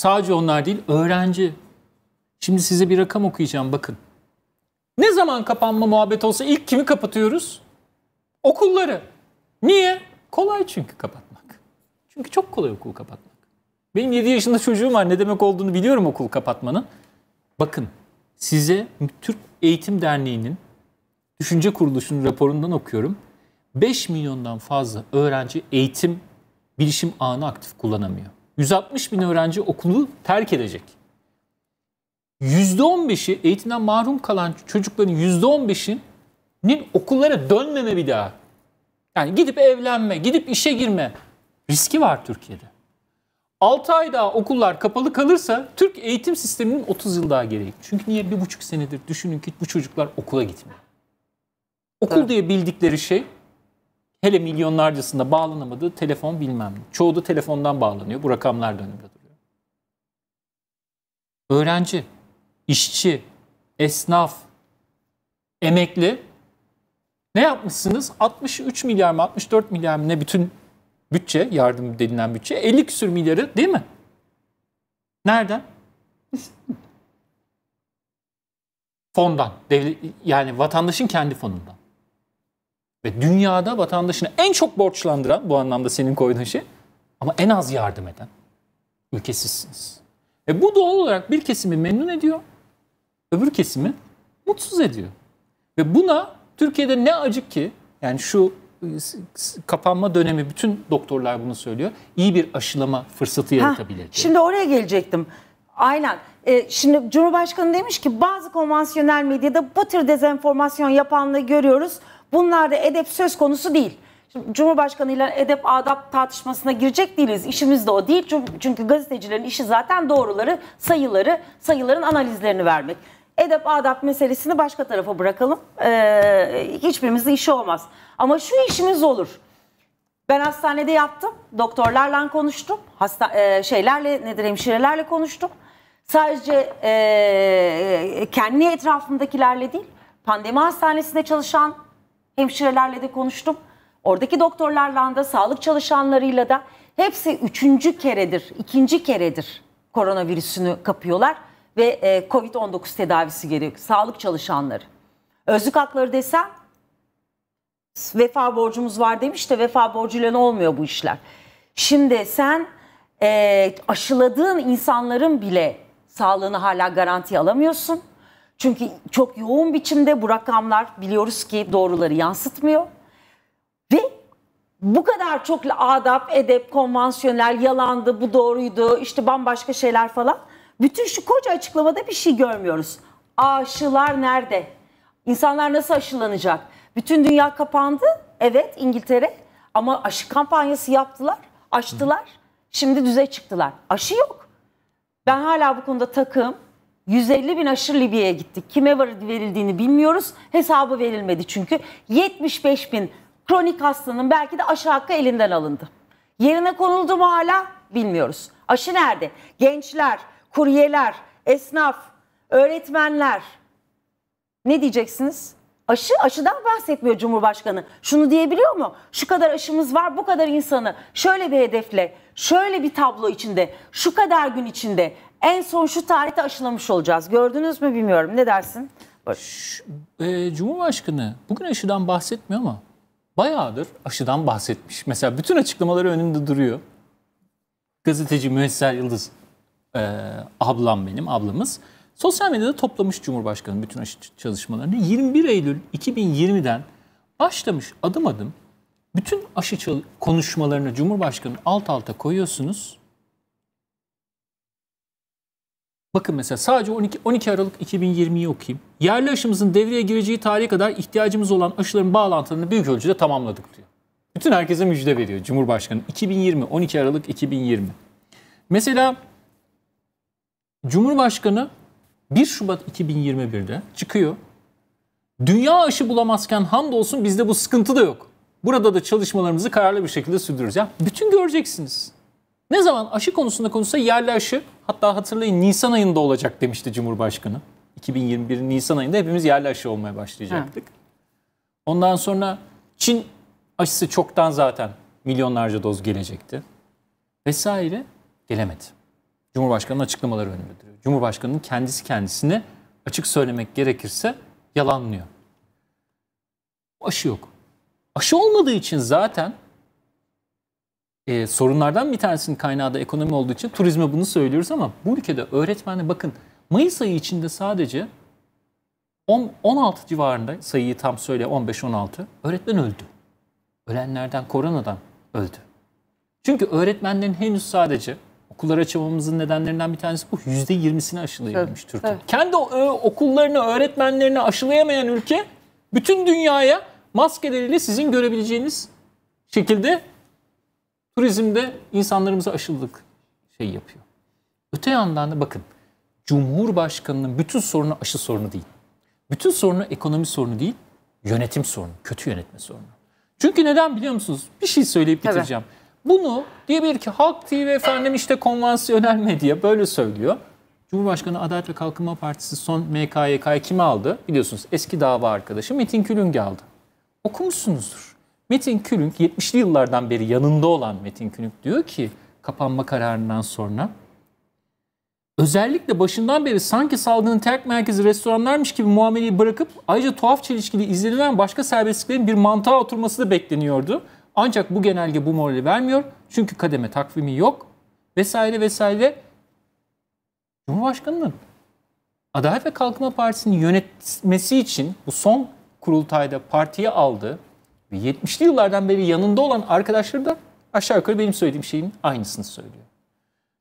Sadece onlar değil, öğrenci. Şimdi size bir rakam okuyacağım bakın. Ne zaman kapanma muhabbet olsa ilk kimi kapatıyoruz? Okulları. Niye? Kolay çünkü kapatmak. Çünkü çok kolay okul kapatmak. Benim 7 yaşında çocuğum var. Ne demek olduğunu biliyorum okul kapatmanın. Bakın size Türk Eğitim Derneği'nin düşünce kuruluşunun raporundan okuyorum. 5 milyondan fazla öğrenci eğitim bilişim ağını aktif kullanamıyor. 160 bin öğrenci okulu terk edecek. %15'i eğitimden mahrum kalan çocukların %15'inin okullara dönmeme bir daha. Yani gidip evlenme, gidip işe girme riski var Türkiye'de. 6 ay daha okullar kapalı kalırsa Türk eğitim sisteminin 30 yıl daha gereği. Çünkü niye bir buçuk senedir düşünün ki bu çocuklar okula gitmiyor. Okul evet. diye bildikleri şey Hele milyonlarcasında bağlanamadığı telefon bilmem Çoğu da telefondan bağlanıyor. Bu rakamlar da duruyor. Öğrenci, işçi, esnaf, emekli ne yapmışsınız? 63 milyar mı 64 milyar mı ne bütün bütçe yardım denilen bütçe 50 küsür milyarı değil mi? Nereden? Fondan. Devlet, yani vatandaşın kendi fonundan. Ve dünyada vatandaşını en çok borçlandıran bu anlamda senin koyduğun şey ama en az yardım eden ülkesizsiniz. Ve bu doğal olarak bir kesimi memnun ediyor, öbür kesimi mutsuz ediyor. Ve buna Türkiye'de ne acık ki yani şu e, kapanma dönemi bütün doktorlar bunu söylüyor. İyi bir aşılama fırsatı yaratabilir. Şimdi oraya gelecektim. Aynen. Ee, şimdi Cumhurbaşkanı demiş ki bazı konvansiyonel medyada bu tür dezenformasyon yapanları görüyoruz. Bunlarda edep söz konusu değil. Şimdi Cumhurbaşkanı ile edep adap tartışmasına girecek değiliz. İşimiz de o değil. Çünkü gazetecilerin işi zaten doğruları, sayıları, sayıların analizlerini vermek. Edep adap meselesini başka tarafa bırakalım. Ee, hiçbirimizin işi olmaz. Ama şu işimiz olur. Ben hastanede yaptım, Doktorlarla konuştum. Hasta e, şeylerle nedir hemşirelerle konuştum. Sadece e, e kendi etrafımdakilerle değil, pandemi hastanesinde çalışan hemşirelerle de konuştum. Oradaki doktorlarla da, sağlık çalışanlarıyla da hepsi üçüncü keredir, ikinci keredir koronavirüsünü kapıyorlar ve e, COVID-19 tedavisi geliyor. Sağlık çalışanları. Özlük hakları desem vefa borcumuz var demiş de vefa borcuyla ne olmuyor bu işler. Şimdi sen e, aşıladığın insanların bile sağlığını hala garanti alamıyorsun. Çünkü çok yoğun biçimde bu rakamlar biliyoruz ki doğruları yansıtmıyor. Ve bu kadar çok adap, edep, konvansiyonel, yalandı, bu doğruydu, işte bambaşka şeyler falan. Bütün şu koca açıklamada bir şey görmüyoruz. Aşılar nerede? İnsanlar nasıl aşılanacak? Bütün dünya kapandı. Evet İngiltere ama aşı kampanyası yaptılar, açtılar. Şimdi düze çıktılar. Aşı yok. Ben hala bu konuda takım. 150 bin aşırı Libya'ya gittik. Kime verildiğini bilmiyoruz. Hesabı verilmedi çünkü. 75 bin kronik hastanın belki de aşı hakkı elinden alındı. Yerine konuldu mu hala bilmiyoruz. Aşı nerede? Gençler, kuryeler, esnaf, öğretmenler. Ne diyeceksiniz? Aşı, aşıdan bahsetmiyor Cumhurbaşkanı. Şunu diyebiliyor mu? Şu kadar aşımız var, bu kadar insanı şöyle bir hedefle, şöyle bir tablo içinde, şu kadar gün içinde en son şu tarihte aşılamış olacağız. Gördünüz mü bilmiyorum. Ne dersin? Ş- e, Cumhurbaşkanı bugün aşıdan bahsetmiyor ama bayağıdır aşıdan bahsetmiş. Mesela bütün açıklamaları önümde duruyor. Gazeteci Müesser Yıldız e, ablam benim, ablamız. Sosyal medyada toplamış Cumhurbaşkanı bütün aşı çalışmalarını. 21 Eylül 2020'den başlamış adım adım bütün aşı konuşmalarını Cumhurbaşkanı alt alta koyuyorsunuz. Bakın mesela sadece 12, 12 Aralık 2020'yi okuyayım. Yerli aşımızın devreye gireceği tarihe kadar ihtiyacımız olan aşıların bağlantılarını büyük ölçüde tamamladık diyor. Bütün herkese müjde veriyor Cumhurbaşkanı. 2020, 12 Aralık 2020. Mesela Cumhurbaşkanı 1 Şubat 2021'de çıkıyor. Dünya aşı bulamazken hamdolsun bizde bu sıkıntı da yok. Burada da çalışmalarımızı kararlı bir şekilde sürdürüyoruz. Ya bütün göreceksiniz. Ne zaman aşı konusunda konuşsa yerli aşı hatta hatırlayın Nisan ayında olacak demişti Cumhurbaşkanı. 2021 Nisan ayında hepimiz yerli aşı olmaya başlayacaktık. Ondan sonra Çin aşısı çoktan zaten milyonlarca doz gelecekti. Vesaire gelemedi. Cumhurbaşkanının açıklamaları önünde duruyor. Cumhurbaşkanının kendisi kendisine açık söylemek gerekirse yalanlıyor. Aşı yok. Aşı olmadığı için zaten e, sorunlardan bir tanesinin kaynağı da ekonomi olduğu için turizme bunu söylüyoruz ama bu ülkede öğretmenler bakın Mayıs ayı içinde sadece 10, 16 civarında sayıyı tam söyle 15-16 öğretmen öldü. Ölenlerden koronadan öldü. Çünkü öğretmenlerin henüz sadece okullar açamamızın nedenlerinden bir tanesi bu. Yüzde yirmisini aşılayabilmiş evet, Türkiye. Evet. Kendi e, okullarını, öğretmenlerini aşılayamayan ülke bütün dünyaya maskeleriyle sizin görebileceğiniz şekilde Turizmde insanlarımıza aşılılık şey yapıyor. Öte yandan da bakın Cumhurbaşkanının bütün sorunu aşı sorunu değil. Bütün sorunu ekonomi sorunu değil, yönetim sorunu, kötü yönetme sorunu. Çünkü neden biliyor musunuz? Bir şey söyleyip bitireceğim. Evet. Bunu diyebilir ki Halk TV efendim işte konvansiyonel medya böyle söylüyor. Cumhurbaşkanı Adalet ve Kalkınma Partisi son MKYK'yı kime aldı? Biliyorsunuz eski dava arkadaşı Metin Külüng'i aldı. Okumuşsunuzdur. Metin Külünk 70'li yıllardan beri yanında olan Metin Külünk diyor ki kapanma kararından sonra özellikle başından beri sanki salgının terk merkezi restoranlarmış gibi muameleyi bırakıp ayrıca tuhaf çelişkili izlenilen başka serbestliklerin bir mantığa oturması da bekleniyordu. Ancak bu genelge bu morali vermiyor. Çünkü kademe takvimi yok vesaire vesaire. Cumhurbaşkanının Adalet ve Kalkınma Partisi'nin yönetmesi için bu son kurultayda partiye aldığı ve 70'li yıllardan beri yanında olan arkadaşları da aşağı yukarı benim söylediğim şeyin aynısını söylüyor.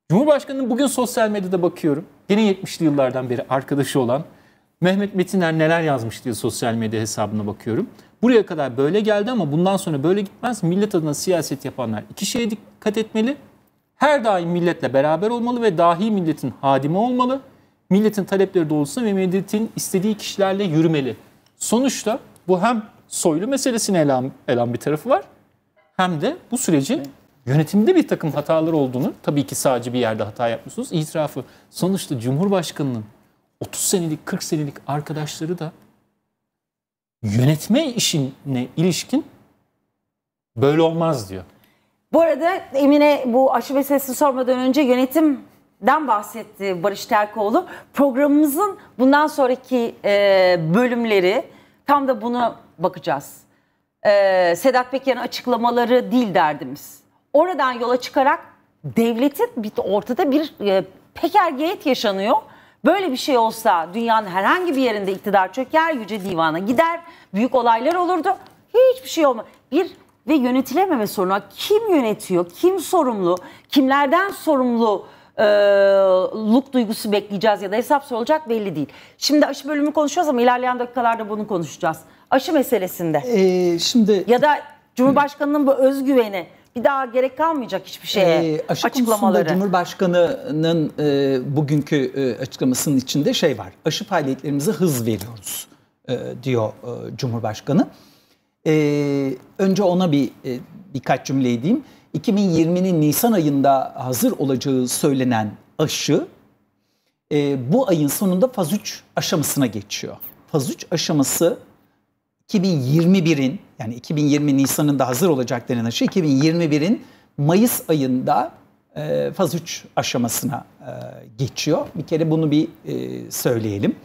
Cumhurbaşkanı'nın bugün sosyal medyada bakıyorum. Yine 70'li yıllardan beri arkadaşı olan Mehmet Metiner neler yazmış diye sosyal medya hesabına bakıyorum. Buraya kadar böyle geldi ama bundan sonra böyle gitmez. Millet adına siyaset yapanlar iki şeye dikkat etmeli. Her daim milletle beraber olmalı ve dahi milletin hadimi olmalı. Milletin talepleri doğrultusunda ve milletin istediği kişilerle yürümeli. Sonuçta bu hem soylu meselesini ele alan, bir tarafı var. Hem de bu süreci yönetimde bir takım hatalar olduğunu, tabii ki sadece bir yerde hata yapmışsınız, itirafı. Sonuçta Cumhurbaşkanı'nın 30 senelik, 40 senelik arkadaşları da yönetme işine ilişkin böyle olmaz diyor. Bu arada Emine bu aşı meselesini sormadan önce yönetim den bahsetti Barış Terkoğlu. Programımızın bundan sonraki e, bölümleri Tam da buna bakacağız. Ee, Sedat Peker'in açıklamaları değil derdimiz. Oradan yola çıkarak devletin ortada bir e, pekergeyet yaşanıyor. Böyle bir şey olsa dünyanın herhangi bir yerinde iktidar çöker, yüce divana gider, büyük olaylar olurdu. Hiçbir şey olmaz. Bir ve yönetilememe sorunu. Kim yönetiyor? Kim sorumlu? Kimlerden sorumlu? e, luk duygusu bekleyeceğiz ya da hesap sorulacak belli değil. Şimdi aşı bölümü konuşuyoruz ama ilerleyen dakikalarda bunu konuşacağız. Aşı meselesinde. Ee, şimdi ya da Cumhurbaşkanının bu özgüveni bir daha gerek kalmayacak hiçbir şeye ee, aşı açıklamaları. Cumhurbaşkanı'nın e, bugünkü e, açıklamasının içinde şey var. Aşı faaliyetlerimize hız veriyoruz e, diyor e, Cumhurbaşkanı. E, önce ona bir e, birkaç cümle edeyim. 2020'nin Nisan ayında hazır olacağı söylenen aşı e, bu ayın sonunda faz 3 aşamasına geçiyor. Faz 3 aşaması 2021'in yani 2020 Nisan'ında hazır olacak denen aşı 2021'in Mayıs ayında e, faz 3 aşamasına e, geçiyor. Bir kere bunu bir e, söyleyelim.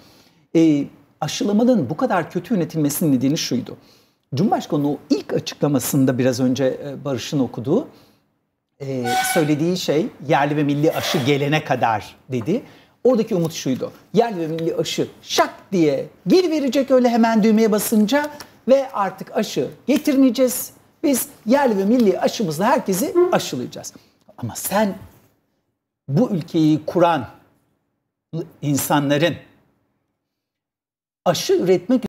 E, aşılamanın bu kadar kötü yönetilmesinin nedeni şuydu. Cumhurbaşkanı o ilk açıklamasında biraz önce e, Barış'ın okuduğu e, söylediği şey yerli ve milli aşı gelene kadar dedi. Oradaki umut şuydu. Yerli ve milli aşı şak diye geri verecek öyle hemen düğmeye basınca ve artık aşı getirmeyeceğiz. Biz yerli ve milli aşımızla herkesi aşılayacağız. Ama sen bu ülkeyi kuran insanların aşı üretmek